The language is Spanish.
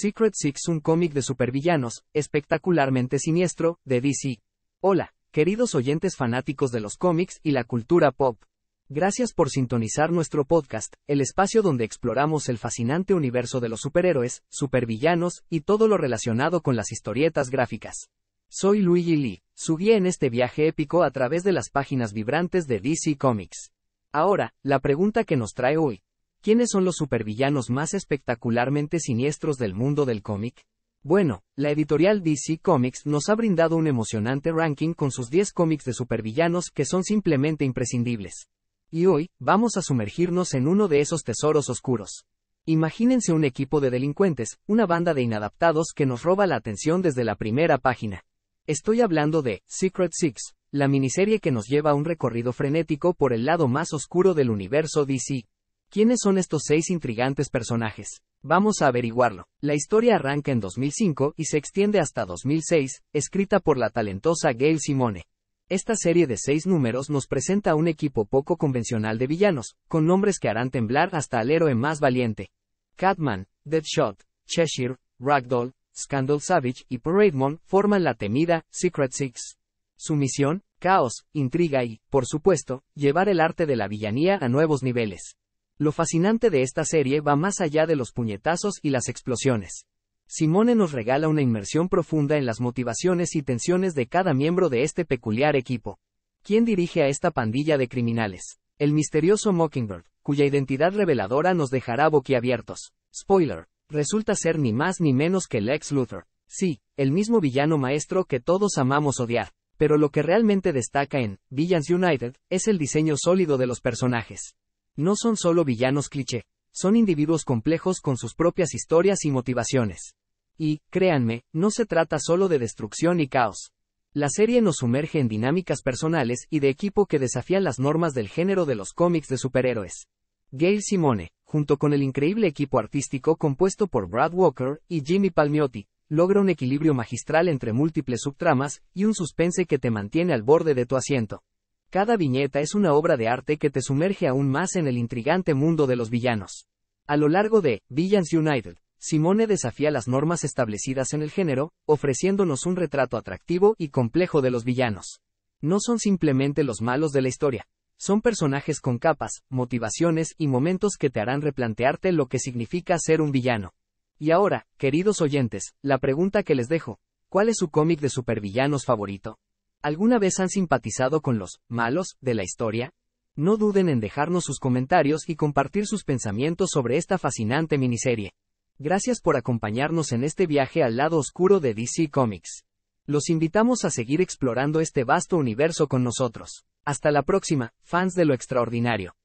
Secret Six, un cómic de supervillanos, espectacularmente siniestro, de DC. Hola, queridos oyentes fanáticos de los cómics y la cultura pop. Gracias por sintonizar nuestro podcast, el espacio donde exploramos el fascinante universo de los superhéroes, supervillanos y todo lo relacionado con las historietas gráficas. Soy Luigi Lee, su guía en este viaje épico a través de las páginas vibrantes de DC Comics. Ahora, la pregunta que nos trae hoy, ¿Quiénes son los supervillanos más espectacularmente siniestros del mundo del cómic? Bueno, la editorial DC Comics nos ha brindado un emocionante ranking con sus 10 cómics de supervillanos que son simplemente imprescindibles. Y hoy, vamos a sumergirnos en uno de esos tesoros oscuros. Imagínense un equipo de delincuentes, una banda de inadaptados que nos roba la atención desde la primera página. Estoy hablando de Secret Six, la miniserie que nos lleva a un recorrido frenético por el lado más oscuro del universo DC. ¿Quiénes son estos seis intrigantes personajes? Vamos a averiguarlo. La historia arranca en 2005 y se extiende hasta 2006, escrita por la talentosa Gail Simone. Esta serie de seis números nos presenta un equipo poco convencional de villanos, con nombres que harán temblar hasta al héroe más valiente. Catman, Deadshot, Cheshire, Ragdoll, Scandal Savage y Parademon forman la temida Secret Six. Su misión, caos, intriga y, por supuesto, llevar el arte de la villanía a nuevos niveles. Lo fascinante de esta serie va más allá de los puñetazos y las explosiones. Simone nos regala una inmersión profunda en las motivaciones y tensiones de cada miembro de este peculiar equipo. ¿Quién dirige a esta pandilla de criminales? El misterioso Mockingbird, cuya identidad reveladora nos dejará boquiabiertos. Spoiler, resulta ser ni más ni menos que Lex Luthor. Sí, el mismo villano maestro que todos amamos odiar. Pero lo que realmente destaca en Villains United es el diseño sólido de los personajes no son solo villanos cliché, son individuos complejos con sus propias historias y motivaciones. Y, créanme, no se trata solo de destrucción y caos. La serie nos sumerge en dinámicas personales y de equipo que desafían las normas del género de los cómics de superhéroes. Gail Simone, junto con el increíble equipo artístico compuesto por Brad Walker y Jimmy Palmiotti, logra un equilibrio magistral entre múltiples subtramas y un suspense que te mantiene al borde de tu asiento. Cada viñeta es una obra de arte que te sumerge aún más en el intrigante mundo de los villanos. A lo largo de Villains United, Simone desafía las normas establecidas en el género, ofreciéndonos un retrato atractivo y complejo de los villanos. No son simplemente los malos de la historia, son personajes con capas, motivaciones y momentos que te harán replantearte lo que significa ser un villano. Y ahora, queridos oyentes, la pregunta que les dejo, ¿cuál es su cómic de supervillanos favorito? ¿Alguna vez han simpatizado con los malos de la historia? No duden en dejarnos sus comentarios y compartir sus pensamientos sobre esta fascinante miniserie. Gracias por acompañarnos en este viaje al lado oscuro de DC Comics. Los invitamos a seguir explorando este vasto universo con nosotros. Hasta la próxima, fans de lo extraordinario.